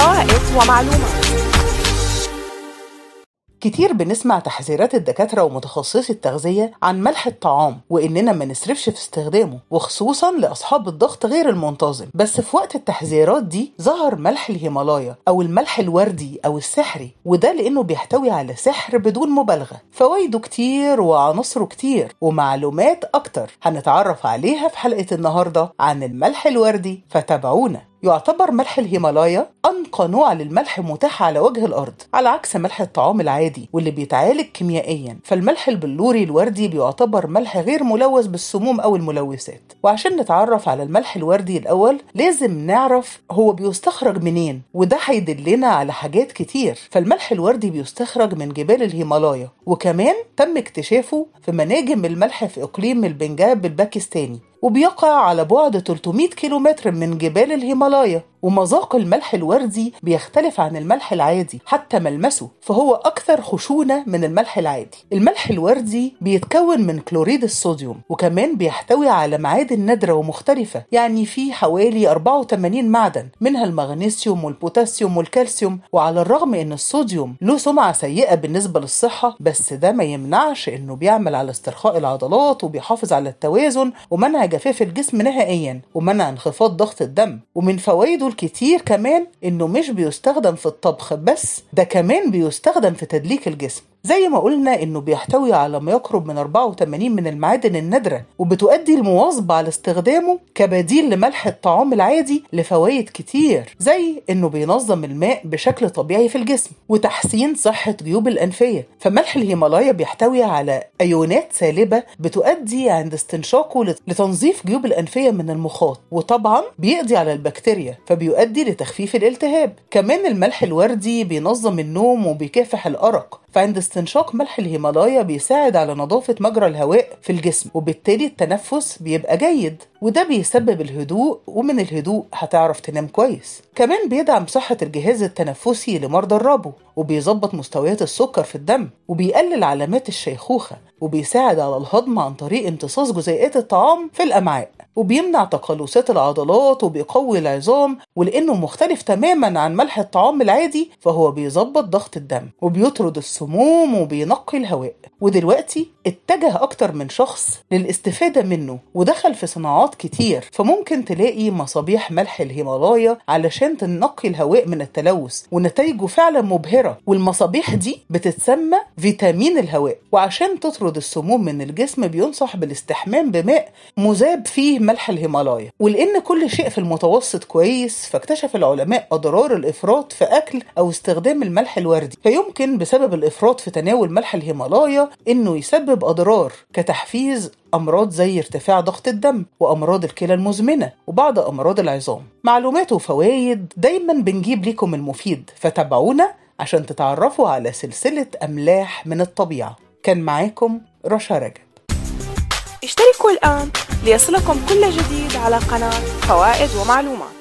حقائق ومعلومات كتير بنسمع تحذيرات الدكاترة ومتخصصي التغذية عن ملح الطعام وإننا ما نسرفش في استخدامه وخصوصا لأصحاب الضغط غير المنتظم بس في وقت التحذيرات دي ظهر ملح الهيمالايا أو الملح الوردي أو السحري وده لأنه بيحتوي على سحر بدون مبالغة فوائده كتير وعناصره كتير ومعلومات أكتر هنتعرف عليها في حلقة النهاردة عن الملح الوردي فتابعونا يعتبر ملح الهيمالايا أنقى نوع للملح متاح على وجه الأرض على عكس ملح الطعام العادي واللي بيتعالج كيميائيا فالملح البلوري الوردي بيعتبر ملح غير ملوث بالسموم أو الملوثات وعشان نتعرف على الملح الوردي الأول لازم نعرف هو بيستخرج منين وده هيدلنا على حاجات كتير فالملح الوردي بيستخرج من جبال الهيمالايا وكمان تم اكتشافه في مناجم الملح في إقليم البنجاب الباكستاني وبيقع على بعد 300 كيلومتر من جبال الهيمالايا ومذاق الملح الوردي بيختلف عن الملح العادي حتى ملمسه فهو أكثر خشونة من الملح العادي الملح الوردي بيتكون من كلوريد الصوديوم وكمان بيحتوي على معادن نادرة ومختلفة يعني في حوالي 84 معدن منها المغنيسيوم والبوتاسيوم والكالسيوم وعلى الرغم ان الصوديوم له سمعة سيئة بالنسبة للصحة بس ده ما يمنعش انه بيعمل على استرخاء العضلات وبيحافظ على التوازن ومنع جفاف الجسم نهائيا ومنع انخفاض ضغط الدم ومن فوائده فصول كتير كمان انه مش بيستخدم في الطبخ بس ده كمان بيستخدم في تدليك الجسم زي ما قلنا إنه بيحتوي على ما يقرب من 84 من المعادن النادرة وبتؤدي المواظبة على استخدامه كبديل لملح الطعام العادي لفوائد كتير زي إنه بينظم الماء بشكل طبيعي في الجسم وتحسين صحة جيوب الأنفية فملح الهيمالايا بيحتوي على أيونات سالبة بتؤدي عند استنشاقه لتنظيف جيوب الأنفية من المخاط وطبعا بيقضي على البكتيريا فبيؤدي لتخفيف الالتهاب كمان الملح الوردي بينظم النوم وبيكافح الأرق فعند استنشاق ملح الهيمالايا بيساعد على نظافة مجرى الهواء في الجسم وبالتالي التنفس بيبقى جيد وده بيسبب الهدوء ومن الهدوء هتعرف تنام كويس كمان بيدعم صحة الجهاز التنفسي لمرضى الربو وبيظبط مستويات السكر في الدم وبيقلل علامات الشيخوخة وبيساعد على الهضم عن طريق امتصاص جزيئات الطعام في الأمعاء وبيمنع تقلصات العضلات وبيقوي العظام ولأنه مختلف تماما عن ملح الطعام العادي فهو بيظبط ضغط الدم وبيطرد السموم وبينقي الهواء ودلوقتي اتجه أكتر من شخص للاستفادة منه ودخل في صناعات كتير فممكن تلاقي مصابيح ملح الهيمالايا علشان تنقي الهواء من التلوث ونتائجه فعلا مبهرة والمصابيح دي بتتسمى فيتامين الهواء وعشان تطرد السموم من الجسم بينصح بالاستحمام بماء مذاب فيه ملح الهيمالايا ولأن كل شيء في المتوسط كويس فاكتشف العلماء أضرار الإفراط في أكل أو استخدام الملح الوردي فيمكن بسبب الإفراط في تناول ملح الهيمالايا إنه يسبب أضرار كتحفيز أمراض زي ارتفاع ضغط الدم وأمراض الكلى المزمنة وبعض أمراض العظام معلومات وفوائد دايما بنجيب لكم المفيد فتابعونا عشان تتعرفوا على سلسلة أملاح من الطبيعة كان معاكم رشا رجب اشتركوا الآن ليصلكم كل جديد على قناة فوائد ومعلومات